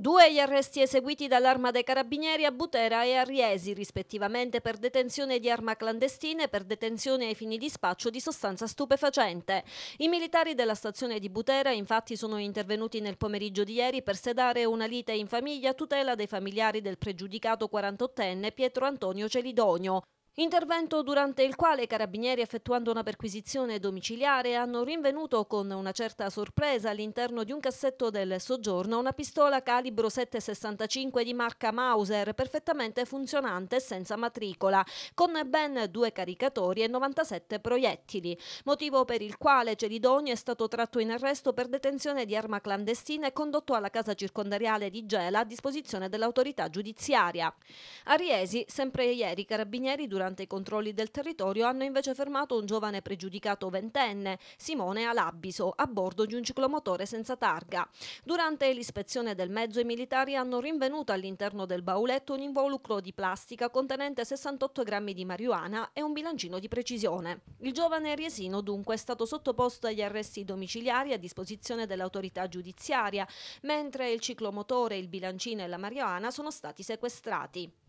Due gli arresti eseguiti dall'arma dei carabinieri a Butera e a Riesi, rispettivamente per detenzione di arma clandestina e per detenzione ai fini di spaccio di sostanza stupefacente. I militari della stazione di Butera infatti sono intervenuti nel pomeriggio di ieri per sedare una lite in famiglia a tutela dei familiari del pregiudicato 48enne Pietro Antonio Celidonio. Intervento durante il quale i carabinieri effettuando una perquisizione domiciliare hanno rinvenuto con una certa sorpresa all'interno di un cassetto del soggiorno una pistola calibro 765 di marca Mauser perfettamente funzionante e senza matricola con ben due caricatori e 97 proiettili, motivo per il quale Celidonio è stato tratto in arresto per detenzione di arma clandestina e condotto alla casa circondariale di Gela a disposizione dell'autorità giudiziaria. A Riesi, sempre ieri, i carabinieri durante durante i controlli del territorio hanno invece fermato un giovane pregiudicato ventenne, Simone Alabiso, a bordo di un ciclomotore senza targa. Durante l'ispezione del mezzo i militari hanno rinvenuto all'interno del bauletto un involucro di plastica contenente 68 grammi di marijuana e un bilancino di precisione. Il giovane Riesino dunque è stato sottoposto agli arresti domiciliari a disposizione dell'autorità giudiziaria, mentre il ciclomotore, il bilancino e la marijuana sono stati sequestrati.